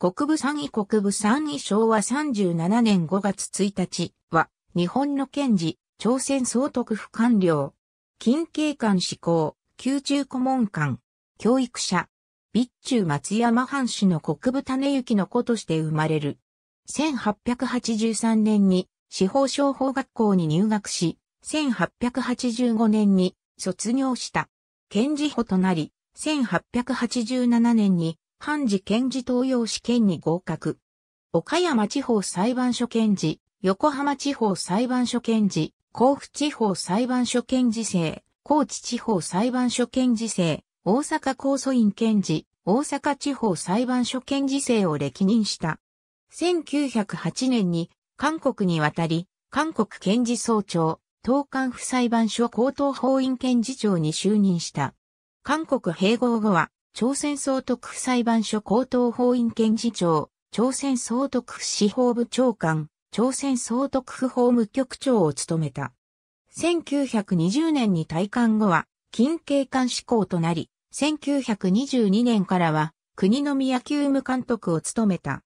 国部参議国部参議昭和37年5月1日は、日本の検事、朝鮮総督府官僚、近景官志向、宮中顧問官、教育者、備中松山藩主の国部種行の子として生まれる。1883年に司法商法学校に入学し、1885年に卒業した。検事補となり、1887年に判事検事登用試験に合格。岡山地方裁判所検事、横浜地方裁判所検事、甲府地方裁判所検事制、高知地方裁判所検事制、大阪公訴院検事、大阪地方裁判所検事制を歴任した。1908年に韓国に渡り、韓国検事総長、東韓府裁判所高等法院検事長に就任した。韓国併合後は、朝鮮総督府裁判所高等法院検事長、朝鮮総督府司法部長官、朝鮮総督府法務局長を務めた。1920年に退官後は、近警官志向となり、1922年からは、国の宮級務監督を務めた。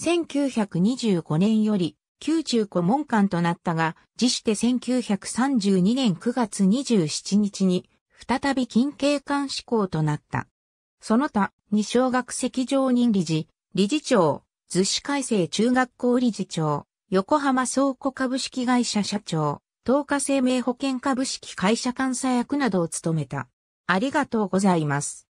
1925年より、宮中古門官となったが、自して1932年9月27日に、再び近警官志向となった。その他、二小学席常任理事、理事長、逗子改正中学校理事長、横浜倉庫株式会社社長、東華生命保険株式会社監査役などを務めた。ありがとうございます。